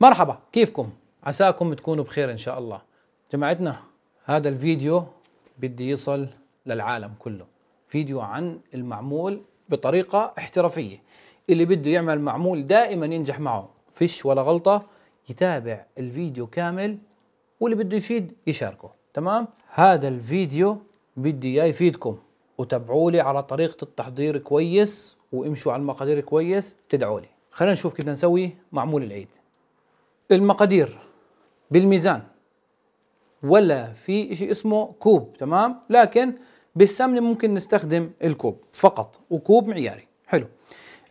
مرحبا كيفكم عساكم تكونوا بخير ان شاء الله جماعتنا هذا الفيديو بدي يصل للعالم كله فيديو عن المعمول بطريقة احترافية اللي بده يعمل معمول دائما ينجح معه فيش ولا غلطة يتابع الفيديو كامل واللي بده يفيد يشاركه تمام هذا الفيديو بدي اياه يفيدكم وتابعوا لي على طريقة التحضير كويس وامشوا على المقادير كويس تدعوا لي خلينا نشوف كيف نسوي معمول العيد المقادير بالميزان ولا في شيء اسمه كوب تمام لكن بالسمنه ممكن نستخدم الكوب فقط وكوب معياري حلو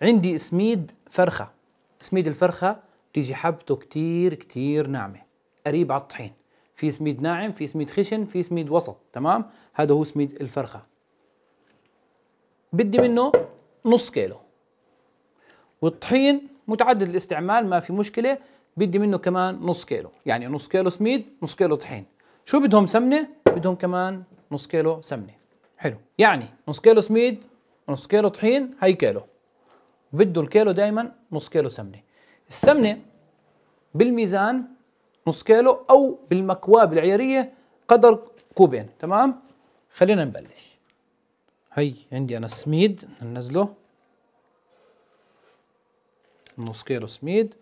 عندي اسميد فرخه اسميد الفرخه تيجي حبته كتير كتير ناعمه قريب على الطحين في سميد ناعم في سميد خشن في سميد وسط تمام هذا هو سميد الفرخه بدي منه نص كيلو والطحين متعدد الاستعمال ما في مشكله بدي منه كمان نص كيلو يعني نص كيلو سميد نص كيلو طحين شو بدهم سمنه بدهم كمان نص كيلو سمنه حلو يعني نص كيلو سميد نص كيلو طحين هي كيلو بده الكيلو دائما نص كيلو سمنه السمنه بالميزان نص كيلو او بالمكواه العياريه قدر كوبين تمام خلينا نبلش هي عندي انا سميد ننزله نص كيلو سميد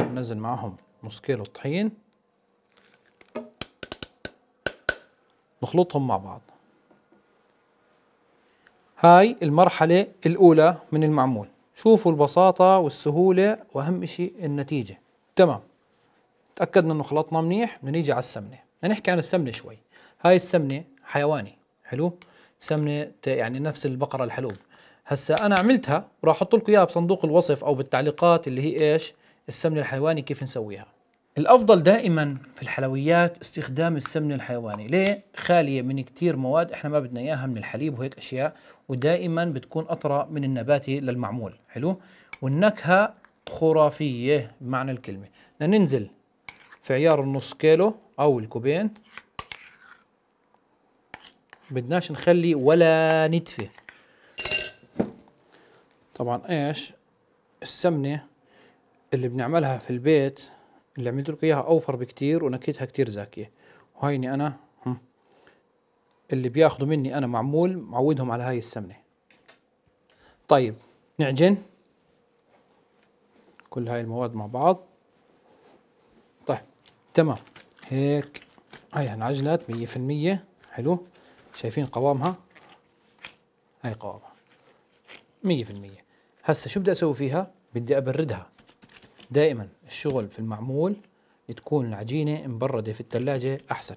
ننزل معاهم نص كيلو طحين نخلطهم مع بعض هاي المرحلة الأولى من المعمول شوفوا البساطة والسهولة وأهم شيء النتيجة تمام تأكدنا أنه خلطنا منيح بدنا نيجي على السمنة بدنا نحكي عن السمنة شوي هاي السمنة حيواني حلو سمنة يعني نفس البقرة الحلوب هسا أنا عملتها وراح أحط لكم إياها بصندوق الوصف أو بالتعليقات اللي هي إيش السمن الحيواني كيف نسويها الافضل دائما في الحلويات استخدام السمن الحيواني ليه خاليه من كثير مواد احنا ما بدنا اياها من الحليب وهيك اشياء ودائما بتكون اطرى من النباتي للمعمول حلو والنكهه خرافيه بمعنى الكلمه بدنا ننزل في عيار النص كيلو او الكوبين بدناش نخلي ولا ندفه طبعا ايش السمنه اللي بنعملها في البيت اللي عملت لكم اياها اوفر بكتير ونكهتها كتير زاكيه وهيني انا اللي بياخذوا مني انا معمول معودهم على هاي السمنه طيب نعجن كل هاي المواد مع بعض طيب تمام هيك هاي انعجنت مية في المية حلو شايفين قوامها هاي قوامها مية في المية هسا شو بدي اسوي فيها بدي ابردها دائما الشغل في المعمول تكون العجينة مبردة في الثلاجة أحسن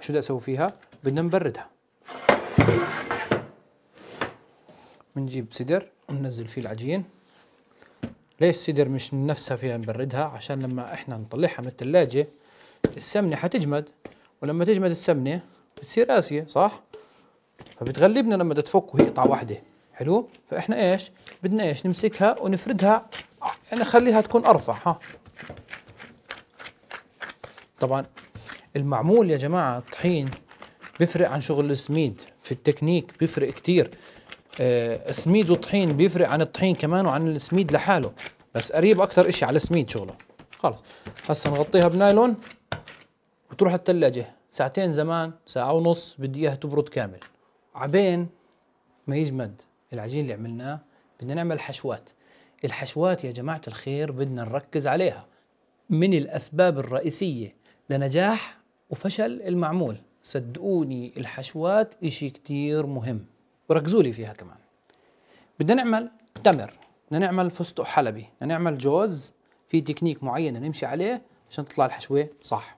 شو بدي أسوي فيها؟ بدنا نبردها بنجيب سدر وننزل فيه العجين ليش سدر مش نفسها فيها نبردها؟ عشان لما احنا نطلعها من الثلاجة السمنة حتجمد ولما تجمد السمنة بتصير قاسية صح؟ فبتغلبنا لما تتفك تفك وهي قطعة واحدة حلو؟ فاحنا ايش؟ بدنا ايش؟ نمسكها ونفردها يعني خليها تكون ارفع ها طبعا المعمول يا جماعه الطحين بيفرق عن شغل السميد في التكنيك بيفرق كتير آه سميد وطحين بيفرق عن الطحين كمان وعن السميد لحاله بس قريب اكتر اشي على السميد شغله خلص هسه نغطيها بنايلون وتروح الثلاجة ساعتين زمان ساعة ونص بدي اياها تبرد كامل عبين ما يجمد العجين اللي عملناه بدنا نعمل حشوات الحشوات يا جماعة الخير بدنا نركز عليها من الأسباب الرئيسية لنجاح وفشل المعمول صدقوني الحشوات إشي كتير مهم وركزوا لي فيها كمان بدنا نعمل تمر بدنا نعمل فستق حلبي بدنا نعمل جوز في تكنيك معين نمشي عليه عشان تطلع الحشوة صح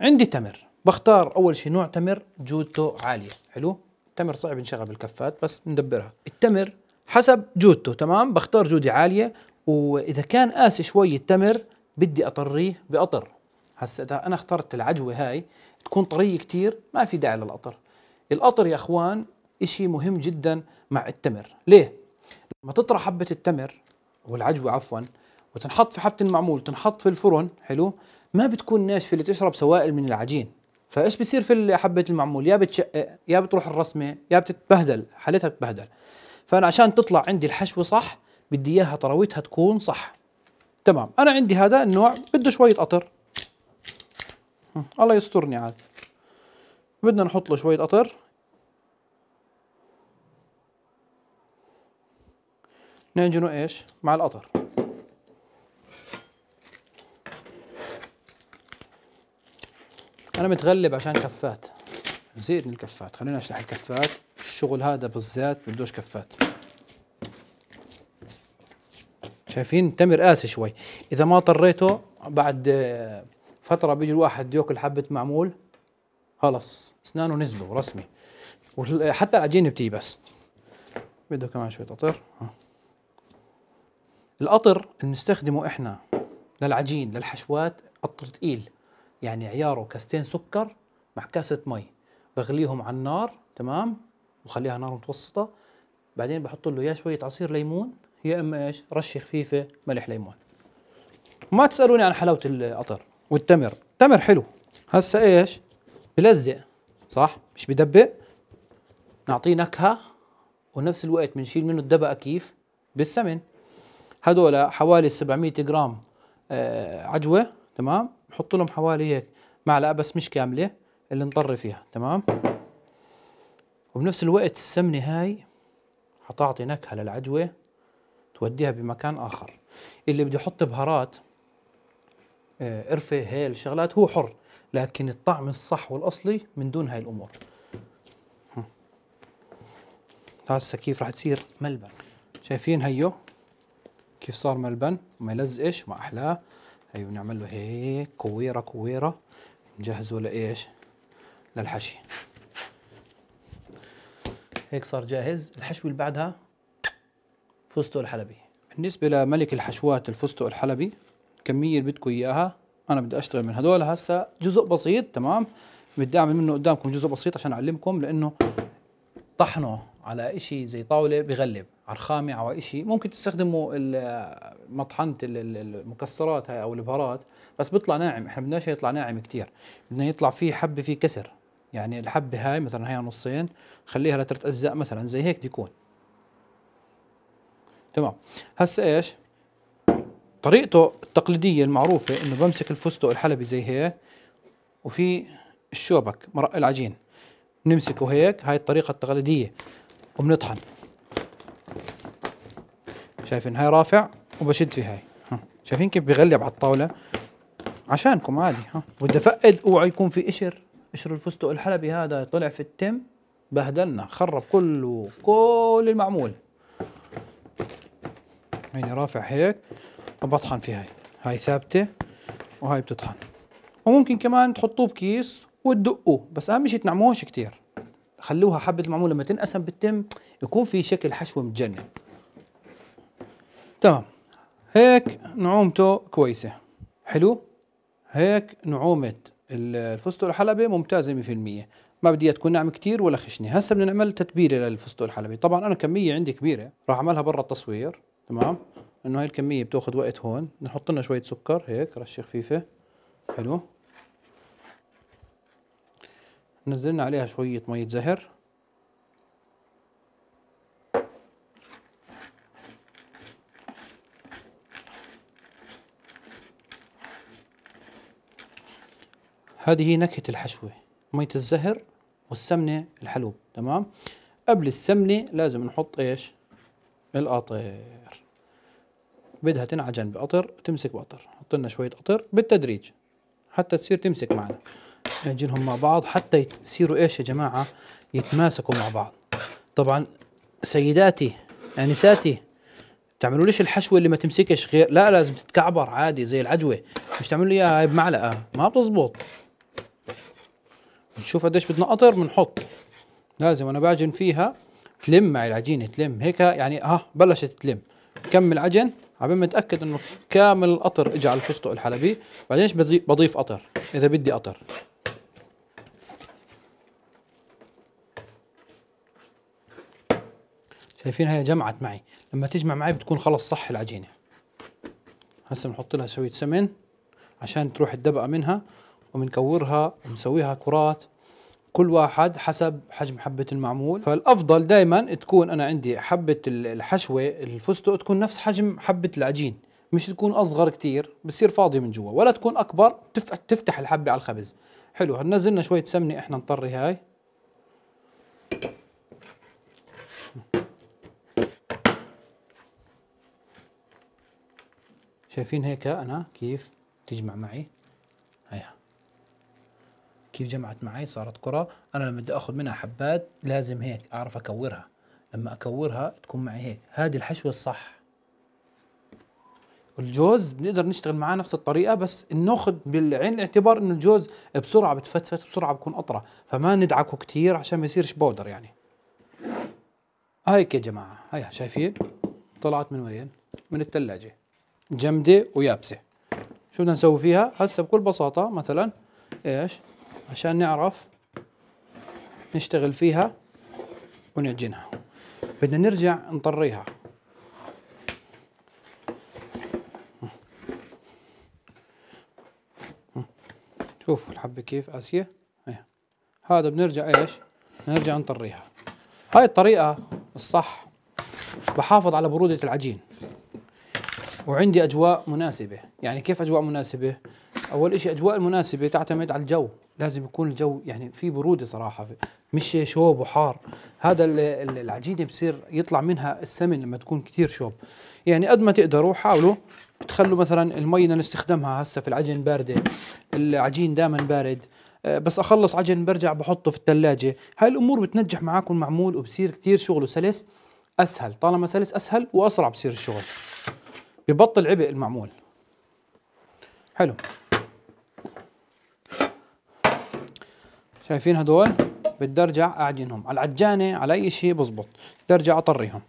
عندي تمر بختار أول شي نوع تمر جودته عالية حلو تمر صعب ينشغل بالكفات بس ندبرها التمر حسب جودته تمام بختار جودة عالية واذا كان قاسي شوي التمر بدي اطريه بقطر هسا اذا انا اخترت العجوة هاي تكون طرية كتير ما في داعي للقطر القطر يا اخوان اشي مهم جدا مع التمر ليه؟ لما تطرى حبة التمر والعجوة عفوا وتنحط في حبة المعمول تنحط في الفرن حلو ما بتكون ناشفة اللي تشرب سوائل من العجين فايش بصير في حبة المعمول يا بتشقق يا بتروح الرسمة يا بتتبهدل حالتها بتبهدل فانا عشان تطلع عندي الحشوه صح بدي اياها طراويتها تكون صح تمام انا عندي هذا النوع بده شويه قطر الله يسترني عاد بدنا نحط له شويه قطر نعجنه ايش مع القطر انا متغلب عشان كفات زين الكفات خلينا اشرح الكفات الشغل هذا بالذات بدوش كفات شايفين تمر قاسي شوي اذا ما طريته بعد آه، فتره بيجي الواحد ياكل حبه معمول خلص اسنانه نزلوا رسمي وحتى العجينه بتيجي بس بده كمان شويه قطر القطر بنستخدمه احنا للعجين للحشوات قطر ثقيل يعني عياره كاستين سكر مع كاسه مي بغليهم على النار تمام وخليها نار متوسطه بعدين بحط له يا شويه عصير ليمون يا اما ايش رشه خفيفه ملح ليمون ما تسالوني عن حلاوه القطر والتمر تمر حلو هسه ايش بلزق صح مش بدبق نعطيه نكهه ونفس الوقت بنشيل منه الدبقه كيف بالسمن هدول حوالي 700 جرام آه، عجوه تمام نحط لهم حوالي هيك معلقه بس مش كامله اللي نطري فيها تمام وبنفس الوقت السمنة هاي حتعطي نكهة للعجوة توديها بمكان آخر اللي بده يحط بهارات آه، قرفة هيل الشغلات هو حر لكن الطعم الصح والأصلي من دون هاي الأمور هسه كيف رح تصير ملبن شايفين هيو كيف صار ملبن ما يلزقش ما أحلاه هيو نعمله هيك كويرة كويرة نجهزه لإيش للحشي هيك صار جاهز الحشوه اللي بعدها فستق الحلبي بالنسبه لملك الحشوات الفستق الحلبي الكميه اللي بدكم اياها انا بدي اشتغل من هدول هسا جزء بسيط تمام بدي اعمل منه قدامكم جزء بسيط عشان اعلمكم لانه طحنه على إشي زي طاوله بغلب على الخامه على إشي ممكن تستخدموا مطحنه المكسرات هاي او البهارات بس بيطلع ناعم احنا بدناش يطلع ناعم كثير بدنا يطلع فيه حبه فيه كسر يعني الحبة هاي مثلا هي نصين خليها لثلاث أجزاء مثلا زي هيك تكون تمام هسا إيش طريقته التقليدية المعروفة إنه بمسك الفستق الحلبي زي هيك وفي الشوبك مرق العجين بنمسكه هيك هاي الطريقة التقليدية وبنطحن شايفين هاي رافع وبشد في هاي ها. شايفين كيف بغلب على الطاولة عشانكم عادي ها بدي افقد اوعى يكون في قشر بشر الفستق الحلبي هذا طلع في التم بهدلنا خرب كله كل المعمول هيني رافع هيك وبطحن في هاي هاي ثابتة وهاي بتطحن وممكن كمان تحطوه بكيس وتدقوه بس اهم شيء تنعموهش كتير خلوها حبة المعمول لما تنقسم بالتم يكون في شكل حشوة متجنن تمام هيك نعومته كويسة حلو هيك نعومة الفستق الحلبي ممتازة 100% ما بدي تكون ناعمة كتير ولا خشنه هسه بدنا نعمل تتبيله للفستق الحلبي طبعا انا كميه عندي كبيره راح اعملها برا التصوير تمام انه هاي الكميه بتاخذ وقت هون نحط لنا شويه سكر هيك رشه خفيفه حلو نزلنا عليها شويه ميه زهر هذه هي نكهة الحشوة مية الزهر والسمنة الحلوب تمام قبل السمنة لازم نحط ايش القطر بدها تنعجن بقطر تمسك بقطر حط لنا شوية قطر بالتدريج حتى تصير تمسك معنا نعجنهم مع بعض حتى يصيروا ايش يا جماعة يتماسكوا مع بعض طبعا سيداتي انساتي تعملوا ليش الحشوه اللي ما تمسكش غير لا لازم تتكعبر عادي زي العجوه مش تعملوا لي اياها بمعلقه ما بتزبط نشوف قديش بدنا قطر بنحط لازم انا بعجن فيها تلم معي العجينه تلم هيك يعني ها آه، بلشت تلم كمل عجن ما متاكد انه كامل القطر اجى على الفستق الحلبي بعدين بضيف قطر اذا بدي قطر شايفين هي جمعت معي لما تجمع معي بتكون خلص صح العجينه هسه بنحط لها شويه سمن عشان تروح الدبقه منها وبنكورها وبنسويها كرات كل واحد حسب حجم حبة المعمول فالأفضل دائما تكون أنا عندي حبة الحشوة الفستق تكون نفس حجم حبة العجين مش تكون أصغر كتير بصير فاضية من جوا ولا تكون أكبر تفتح الحبة على الخبز حلو نزلنا شوية سمنة إحنا نطري هاي شايفين هيك أنا كيف تجمع معي كيف جمعت معي صارت كرة أنا لما بدي أخذ منها حبات لازم هيك أعرف أكورها لما أكورها تكون معي هيك هذه الحشوة الصح الجوز بنقدر نشتغل معاه نفس الطريقه بس ناخذ بالعين الاعتبار انه الجوز بسرعه بتفتفت بسرعه بكون اطرى فما ندعكه كثير عشان ما يصيرش بودر يعني هيك يا جماعه هيا شايفين طلعت من وين من الثلاجه جمده ويابسه شو بدنا نسوي فيها هسه بكل بساطه مثلا ايش عشان نعرف نشتغل فيها ونعجنها بدنا نرجع نطريها شوفوا الحبة كيف قاسية إيه. هذا بنرجع ايش نرجع نطريها هاي الطريقة الصح بحافظ على برودة العجين وعندي أجواء مناسبة يعني كيف أجواء مناسبة أول إشي أجواء المناسبة تعتمد على الجو لازم يكون الجو يعني في بروده صراحه مش شوب وحار هذا العجينه بصير يطلع منها السمن لما تكون كثير شوب يعني قد ما تقدروا حاولوا تخلوا مثلا المي اللي نستخدمها هسه في العجن بارده العجين دائما بارد آه، بس اخلص عجن برجع بحطه في الثلاجه هاي الامور بتنجح معاكم معمول وبصير كثير شغله سلس اسهل طالما سلس اسهل واسرع بصير الشغل ببطل عبء المعمول حلو شايفين هدول بدي ارجع اعجنهم على العجانه على اي شيء بزبط بدي ارجع اطريهم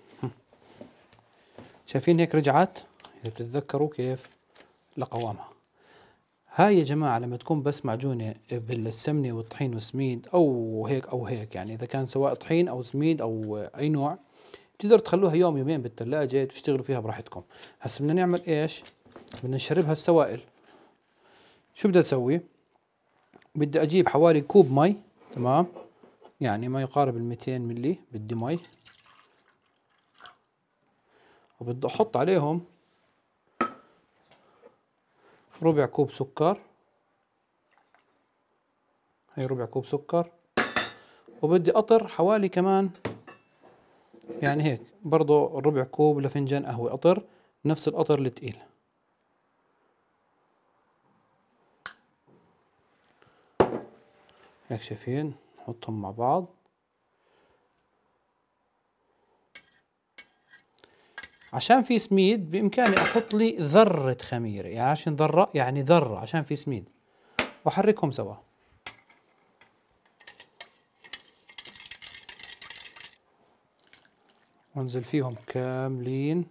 شايفين هيك رجعت اذا بتتذكروا كيف لقوامها هاي يا جماعة لما تكون بس معجونة بالسمنة والطحين والسميد أو هيك أو هيك يعني إذا كان سواء طحين أو سميد أو أي نوع بتقدر تخلوها يوم يومين بالثلاجة تشتغلوا فيها براحتكم هسا بدنا نعمل إيش بدنا نشربها السوائل شو بدنا نسوي بدي اجيب حوالي كوب مي تمام يعني ما يقارب ال 200 ملي بدي مي وبدي احط عليهم ربع كوب سكر هي ربع كوب سكر وبدي اطر حوالي كمان يعني هيك برضو ربع كوب لفنجان قهوة اطر نفس القطر التقيل مكشفين نحطهم مع بعض عشان في سميد بامكاني احط لي ذره خميره يعني عشان ذره يعني ذره عشان في سميد واحركهم سوا وانزل فيهم كاملين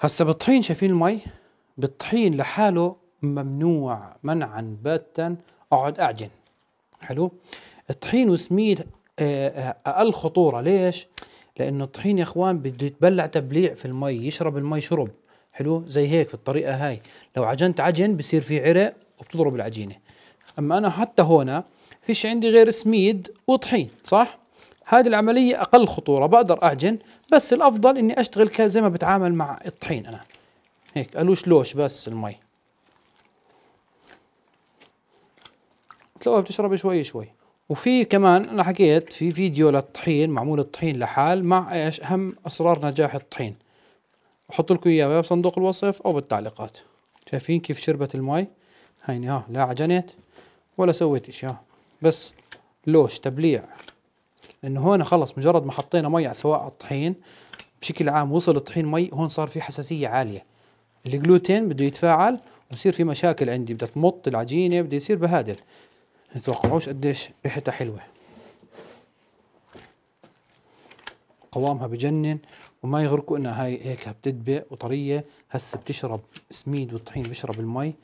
هسا بالطحين شايفين المي بالطحين لحاله ممنوع منعا باتا اقعد اعجن حلو الطحين وسميد آه، آه، اقل خطوره ليش لانه الطحين يا اخوان بده يتبلع تبليع في المي يشرب المي شرب حلو زي هيك في الطريقه هاي لو عجنت عجن بصير في عرق وبتضرب العجينه اما انا حتى هنا فيش عندي غير سميد وطحين صح هذه العملية أقل خطورة بقدر أعجن بس الأفضل إني أشتغل زي ما بتعامل مع الطحين أنا هيك ألوش لوش بس المي تلاقوها بتشرب شوي شوي وفي كمان انا حكيت في فيديو للطحين معمول الطحين لحال مع ايش اهم اسرار نجاح الطحين بحط لكم اياه بصندوق الوصف او بالتعليقات شايفين كيف شربت المي هيني ها لا عجنت ولا سويت اشي ها بس لوش تبليع لانه هون خلص مجرد ما حطينا مي سواء على الطحين بشكل عام وصل الطحين مي هون صار في حساسيه عاليه الجلوتين بده يتفاعل ويصير في مشاكل عندي بدها تمط العجينه بده يصير بهادل متوقعوش قديش ريحتها حلوة قوامها بجنن وما يغركوا انها هاي هيك بتدبق وطرية هسه بتشرب سميد والطحين بيشرب المي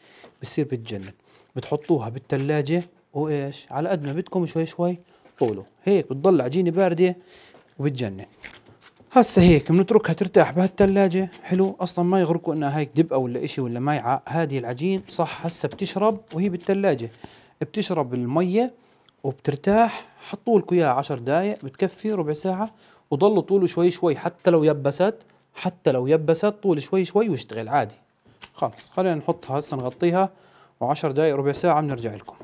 بصير بتجنن بتحطوها بالثلاجة وايش على قد ما بدكم شوي شوي طوله هيك بتضل عجينة باردة وبتجنن هسه هيك بنتركها ترتاح بهالثلاجة حلو اصلا ما يغركوا انها هيك دبقة ولا اشي ولا ماي هذه العجين صح هسه بتشرب وهي بالثلاجة بتشرب الميه وبترتاح حطوا لكم اياها 10 دقائق بتكفي ربع ساعه وضلوا طوله شوي شوي حتى لو يبست حتى لو يبست طول شوي شوي واشتغل عادي خلص خلينا نحطها هسه نغطيها و10 دقائق ربع ساعه بنرجع لكم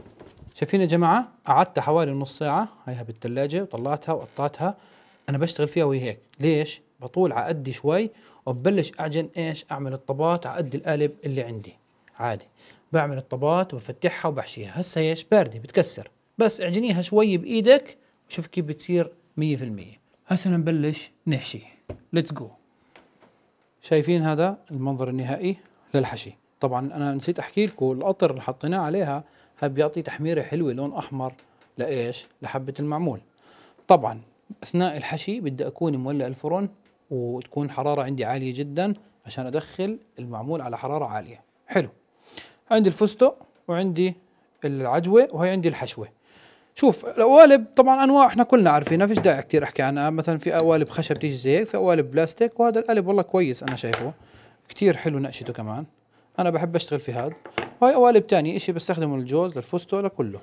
شايفين يا جماعه قعدت حوالي نص ساعه هيها بالثلاجه وطلعتها وقطعتها انا بشتغل فيها وهي هيك ليش بطول على قدي شوي وببلش اعجن ايش اعمل الطبات على قد القالب اللي عندي عادي بعمل الطبات وبفتحها وبحشيها هسه ايش باردة بتكسر بس اعجنيها شوي بايدك وشوف كيف بتصير 100% هسه نبلش نحشي ليتس جو شايفين هذا المنظر النهائي للحشي طبعا انا نسيت احكي لكم القطر اللي حطيناه عليها ها بيعطي تحميره حلوه لون احمر لايش لحبه المعمول طبعا اثناء الحشي بدي اكون مولع الفرن وتكون حراره عندي عاليه جدا عشان ادخل المعمول على حراره عاليه حلو عندي الفستق وعندي العجوه وهي عندي الحشوه شوف القوالب طبعا انواع احنا كلنا عارفينها فيش داعي كثير احكي عنها مثلا في قوالب خشب تيجي زي هيك في قوالب بلاستيك وهذا القالب والله كويس انا شايفه كثير حلو نقشته كمان انا بحب اشتغل في هذا وهي قوالب تانية اشي بستخدمه للجوز للفستق لكله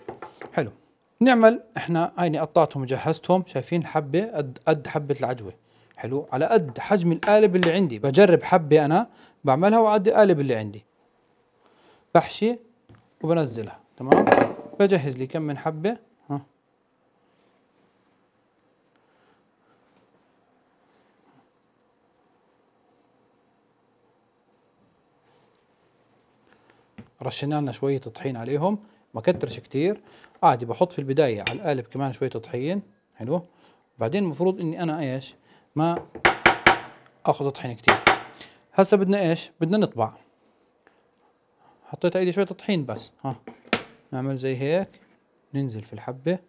حلو نعمل احنا هيني قطعتهم وجهزتهم شايفين حبه قد قد حبه العجوه حلو على قد حجم القالب اللي عندي بجرب حبه انا بعملها وعد القالب اللي عندي بحشي وبنزلها تمام بجهز لي كم من حبة ها رشينا لنا شوية طحين عليهم ما كترش كتير عادي بحط في البداية على القالب كمان شوية طحين حلو بعدين المفروض اني انا ايش ما اخذ طحين كتير هسا بدنا ايش بدنا نطبع حطيت ايدي شوية طحين بس ها نعمل زي هيك ننزل في الحبة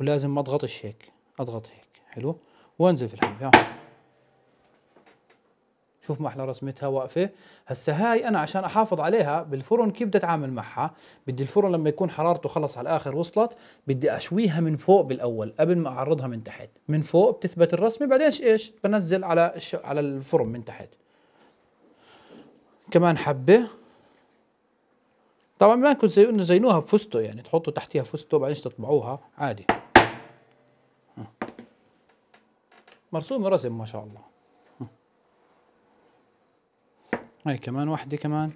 ولازم ما اضغطش هيك اضغط هيك حلو وانزل في الحبة ها. شوف ما احلى رسمتها واقفه هسا هاي انا عشان احافظ عليها بالفرن كيف بدي اتعامل معها بدي الفرن لما يكون حرارته خلص على الاخر وصلت بدي اشويها من فوق بالاول قبل ما اعرضها من تحت من فوق بتثبت الرسمه بعدين ايش بنزل على على الفرن من تحت كمان حبه طبعا كنت زي انه زينوها بفستو يعني تحطوا تحتيها فستو بعدين تطبعوها عادي مرسومة رسم ما شاء الله هاي كمان واحدة كمان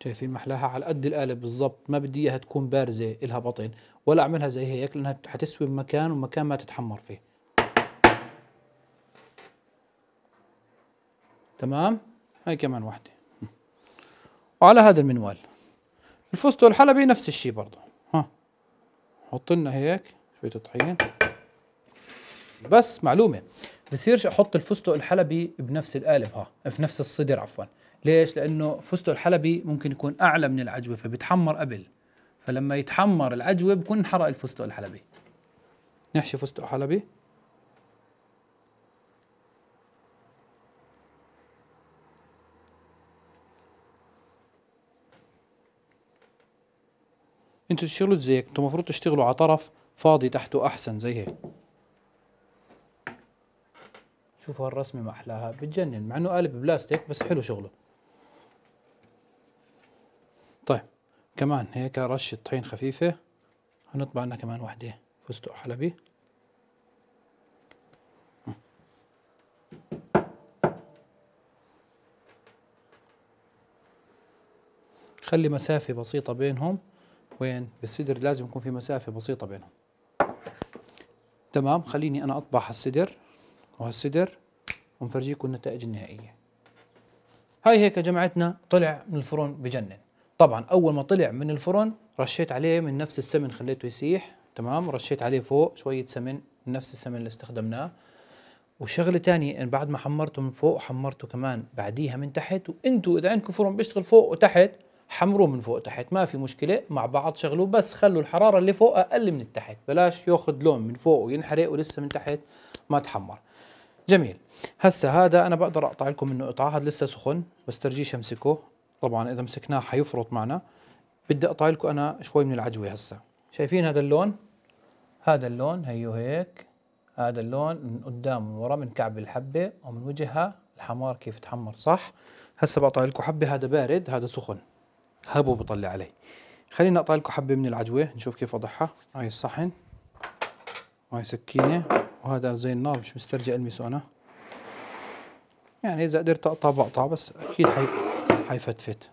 شايفين محلاها على قد القالب بالضبط ما بدي اياها تكون بارزة إلها بطن ولا أعملها زي هيك لأنها حتسوي بمكان ومكان ما تتحمر فيه تمام هاي كمان واحدة على هذا المنوال الفستق الحلبي نفس الشيء برضه ها حط لنا هيك شويه طحين بس معلومه بصيرش احط الفستق الحلبي بنفس القالب ها في نفس الصدر عفوا ليش لانه فستق الحلبي ممكن يكون اعلى من العجوه فبيتحمر قبل فلما يتحمر العجوه بكون انحرق الفستق الحلبي نحشي فستق حلبي انتوا تشتغلوا زيك انتوا المفروض تشتغلوا على طرف فاضي تحته احسن زي هيك شوفوا هالرسمه ما احلاها بتجنن مع انه قالب بلاستيك بس حلو شغله طيب كمان هيك رشه طحين خفيفه هنطبع لنا كمان وحده فستق حلبي خلي مسافة بسيطة بينهم وين بالسدر لازم يكون في مسافة بسيطة بينهم تمام خليني أنا أطبع هالسدر وهالسدر ونفرجيكم النتائج النهائية هاي هيك جماعتنا طلع من الفرن بجنن طبعا أول ما طلع من الفرن رشيت عليه من نفس السمن خليته يسيح تمام رشيت عليه فوق شوية سمن نفس السمن اللي استخدمناه وشغله تانية بعد ما حمرته من فوق حمرته كمان بعديها من تحت وانتوا اذا عندكم فرن بيشتغل فوق وتحت حمروه من فوق تحت ما في مشكله مع بعض شغلوه بس خلوا الحراره اللي فوق اقل من التحت بلاش ياخذ لون من فوق وينحرق ولسه من تحت ما تحمر جميل هسا هذا انا بقدر اقطع لكم منه قطعه هذا لسه سخن بس ترجيش امسكه طبعا اذا مسكناه حيفرط معنا بدي اقطع لكم انا شوي من العجوه هسا شايفين هذا اللون هذا اللون هيو هيك هذا اللون من قدام من ورا من كعب الحبه ومن وجهها الحمار كيف تحمر صح هسا بقطع لكم حبه هذا بارد هذا سخن هابو بطلع علي خليني اقطع لكم حبه من العجوه نشوف كيف اضعها هاي الصحن هاي سكينه وهذا زي النار مش مسترجع المسه انا يعني اذا قدرت اقطع بقطع بس اكيد حي حيفتفت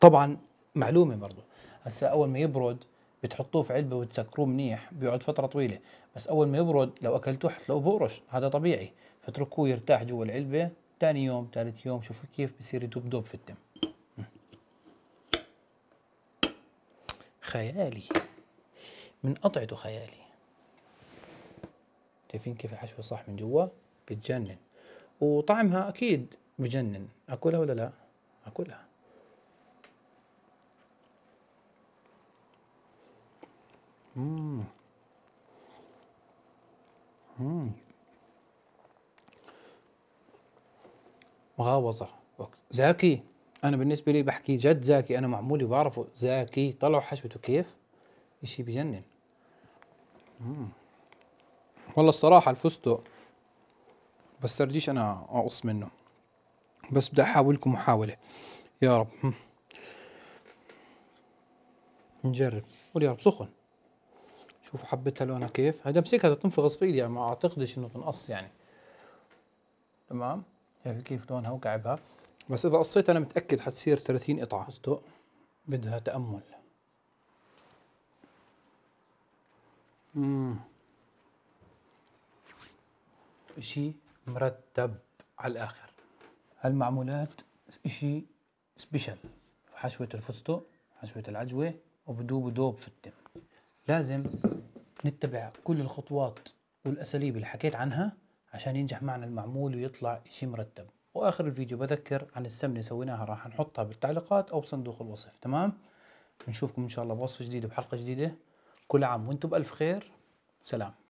طبعا معلومه برضه هسه اول ما يبرد بتحطوه في علبه وتسكروه منيح بيقعد فتره طويله بس اول ما يبرد لو اكلتوه حتلاقوه بقرش هذا طبيعي فاتركوه يرتاح جوا العلبه ثاني يوم ثالث يوم شوفوا كيف بصير يدوب دوب في الدم خيالي من قطعته خيالي شايفين كيف الحشوة صح من جوا بتجنن وطعمها أكيد بجنن أكلها ولا لا أكلها مم. مم. مغاوظة زاكي انا بالنسبه لي بحكي جد زاكي انا معمولي بعرفه زاكي طلعوا حشوته كيف اشي بجنن مم. والله الصراحه الفستق بسترجيش انا اقص منه بس بدي احاولكم محاوله يا رب مم. نجرب قول يا رب سخن شوف حبتها لونها كيف هذا امسكها تنفخ في يعني ما اعتقدش انه تنقص يعني تمام شايف كيف لونها وكعبها بس اذا قصيت انا متاكد حتصير 30 قطعه استق بدها تامل امم شيء مرتب على الاخر هالمعمولات شيء سبيشال حشوه الفستق حشوه العجوه وبدوب دوب في التم لازم نتبع كل الخطوات والاساليب اللي حكيت عنها عشان ينجح معنا المعمول ويطلع شيء مرتب واخر الفيديو بذكر عن السمنه اللي سويناها راح نحطها بالتعليقات او بصندوق الوصف تمام نشوفكم ان شاء الله بوصف جديد بحلقه جديده كل عام وانتم بالف خير سلام